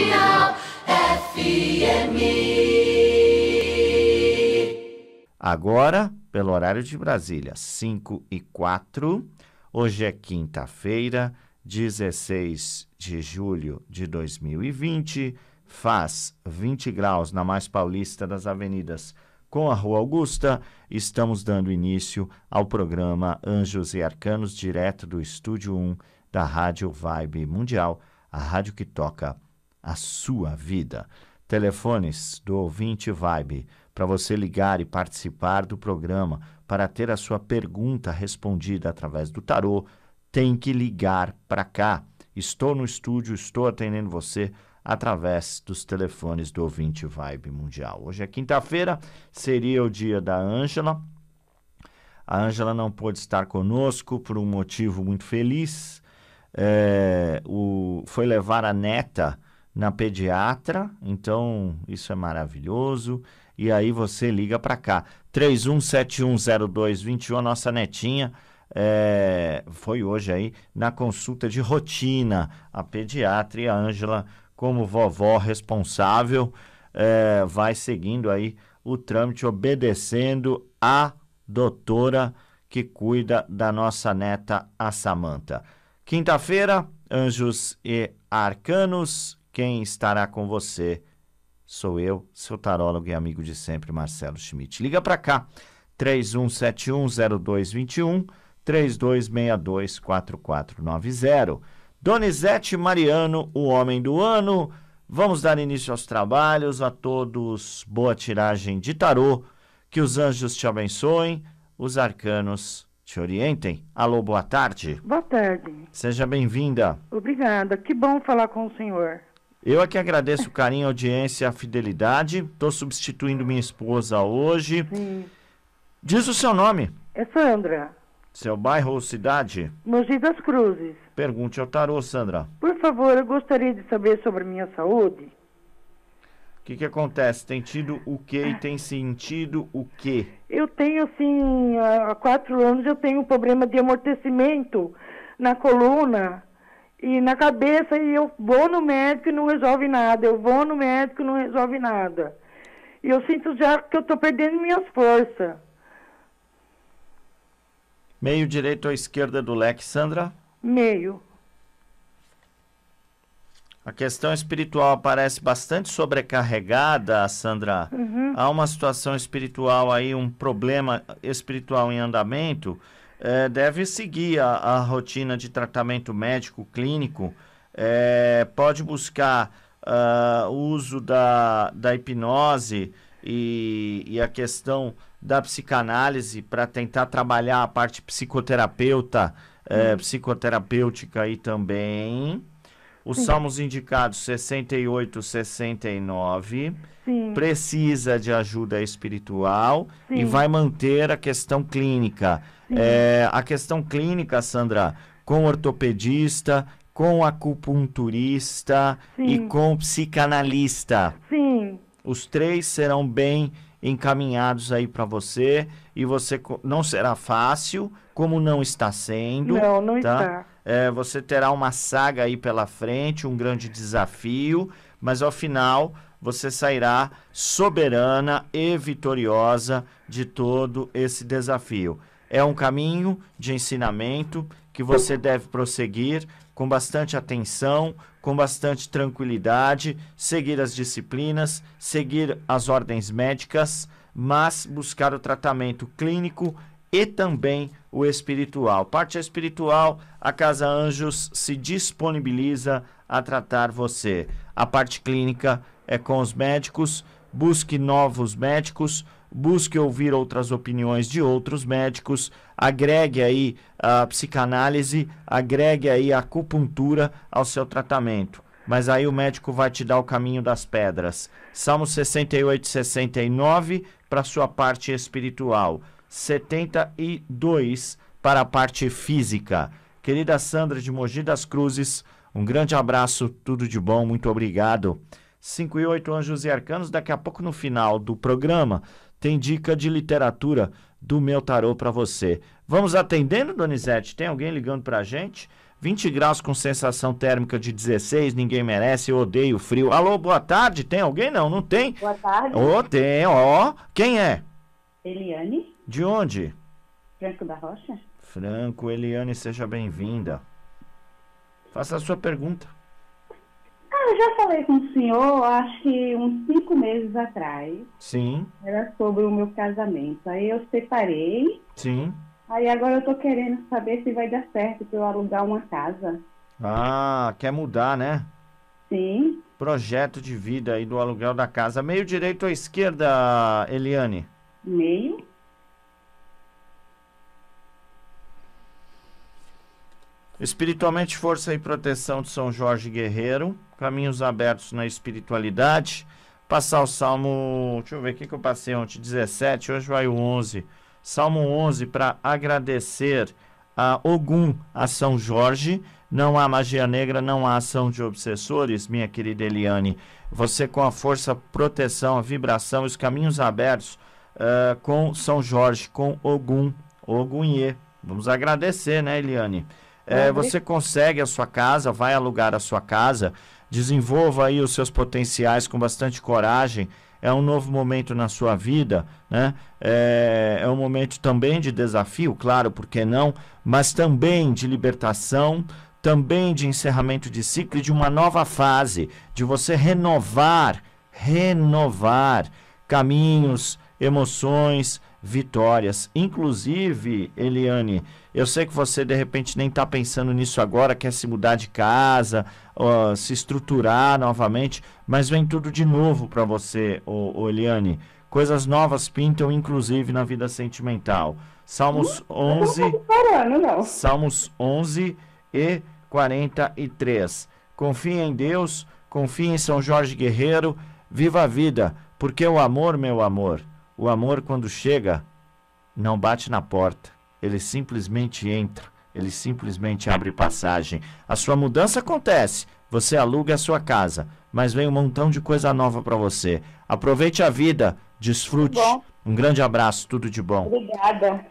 Mundial FM. Agora, pelo horário de Brasília, 5 e 4. Hoje é quinta-feira, 16 de julho de 2020. Faz 20 graus na mais paulista das avenidas com a Rua Augusta, estamos dando início ao programa Anjos e Arcanos, direto do Estúdio 1 da Rádio Vibe Mundial, a rádio que toca a sua vida. Telefones do ouvinte Vibe para você ligar e participar do programa para ter a sua pergunta respondida através do tarô, tem que ligar para cá. Estou no estúdio, estou atendendo você através dos telefones do ouvinte Vibe Mundial. Hoje é quinta-feira, seria o dia da Ângela. A Ângela não pôde estar conosco por um motivo muito feliz. É, o, foi levar a neta na pediatra, então isso é maravilhoso. E aí você liga para cá. 31710221, a nossa netinha é, foi hoje aí na consulta de rotina. A pediatra e a Ângela, como vovó responsável, é, vai seguindo aí o trâmite, obedecendo a doutora que cuida da nossa neta, a Samanta. Quinta-feira, anjos e arcanos quem estará com você? Sou eu, seu tarólogo e amigo de sempre, Marcelo Schmidt. Liga para cá, 31710221, 32624490. Donizete Mariano, o homem do ano. Vamos dar início aos trabalhos. A todos, boa tiragem de tarô. Que os anjos te abençoem, os arcanos te orientem. Alô, boa tarde. Boa tarde. Seja bem-vinda. Obrigada. Que bom falar com o senhor. Eu é que agradeço o carinho, a audiência, a fidelidade. Estou substituindo minha esposa hoje. Sim. Diz o seu nome. É Sandra. Seu bairro ou cidade? Mogi das Cruzes. Pergunte ao tarô, Sandra. Por favor, eu gostaria de saber sobre minha saúde. O que, que acontece? Tem tido o que e tem sentido o que? Eu tenho, assim, há quatro anos eu tenho um problema de amortecimento na coluna e na cabeça e eu vou no médico e não resolve nada, eu vou no médico e não resolve nada. E eu sinto já que eu estou perdendo minhas forças. Meio direito ou esquerda do leque, Sandra? Meio. A questão espiritual parece bastante sobrecarregada, Sandra. Uhum. Há uma situação espiritual aí, um problema espiritual em andamento é, deve seguir a, a, rotina de tratamento médico clínico, é, pode buscar ah, o uh, uso da, da hipnose e, e a questão da psicanálise para tentar trabalhar a parte psicoterapeuta, é, hum. psicoterapêutica aí também. Os Sim. salmos indicados 68, 69 Sim. precisa de ajuda espiritual Sim. e vai manter a questão clínica. É, a questão clínica, Sandra, com ortopedista, com acupunturista e com psicanalista. Sim. Os três serão bem encaminhados aí para você e você não será fácil, como não está sendo. Não, não tá? está. É, você terá uma saga aí pela frente, um grande desafio, mas ao final você sairá soberana e vitoriosa de todo esse desafio. É um caminho de ensinamento que você deve prosseguir com bastante atenção, com bastante tranquilidade, seguir as disciplinas, seguir as ordens médicas, mas buscar o tratamento clínico e também o espiritual. Parte espiritual, a Casa Anjos se disponibiliza a tratar você. A parte clínica é com os médicos. Busque novos médicos, busque ouvir outras opiniões de outros médicos, agregue aí a psicanálise, agregue aí a acupuntura ao seu tratamento. Mas aí o médico vai te dar o caminho das pedras. Salmo 68 e 69 para sua parte espiritual. 72 para a parte física. Querida Sandra de Mogi das Cruzes, um grande abraço, tudo de bom, muito obrigado. 5 e 8 Anjos e Arcanos, daqui a pouco no final do programa tem dica de literatura do meu tarô para você. Vamos atendendo, Donizete? Tem alguém ligando para a gente? 20 graus com sensação térmica de 16, ninguém merece, eu odeio frio. Alô, boa tarde, tem alguém? Não, não tem? Boa tarde. Ô, oh, tem, ó. Oh. Quem é? Eliane. De onde? Franco da Rocha. Franco, Eliane, seja bem-vinda. Faça a sua pergunta. Ah, eu já falei com o senhor, acho que uns cinco meses atrás. Sim. Era sobre o meu casamento. Aí eu separei. Sim. Aí agora eu tô querendo saber se vai dar certo pra eu alugar uma casa. Ah, quer mudar, né? Sim. Projeto de vida aí do aluguel da casa. Meio direito ou esquerda, Eliane? Meio. Espiritualmente, Força e Proteção de São Jorge Guerreiro. Caminhos abertos na espiritualidade. Passar o Salmo. Deixa eu ver o que, que eu passei ontem. 17, hoje vai o 11. Salmo 11 para agradecer a Ogum, a São Jorge. Não há magia negra, não há ação de obsessores, minha querida Eliane. Você com a força, proteção, a vibração, os caminhos abertos uh, com São Jorge, com Ogum, Ogunye. Vamos agradecer, né, Eliane? É, uhum. você consegue a sua casa, vai alugar a sua casa, desenvolva aí os seus potenciais com bastante coragem. É um novo momento na sua vida, né? É, é um momento também de desafio, claro, por que não? Mas também de libertação, também de encerramento de ciclo e de uma nova fase, de você renovar, renovar caminhos, emoções, vitórias. Inclusive, Eliane, eu sei que você de repente nem está pensando nisso agora, quer se mudar de casa, uh, se estruturar novamente, mas vem tudo de novo para você, ô, ô, Eliane. Coisas novas pintam, inclusive na vida sentimental. Salmos 11. Não Salmos 11 e 43. Confie em Deus, confie em São Jorge Guerreiro, viva a vida, porque o amor, meu amor, o amor, quando chega, não bate na porta. Ele simplesmente entra, ele simplesmente abre passagem. A sua mudança acontece. Você aluga a sua casa, mas vem um montão de coisa nova para você. Aproveite a vida, desfrute. Um grande abraço, tudo de bom. Obrigada.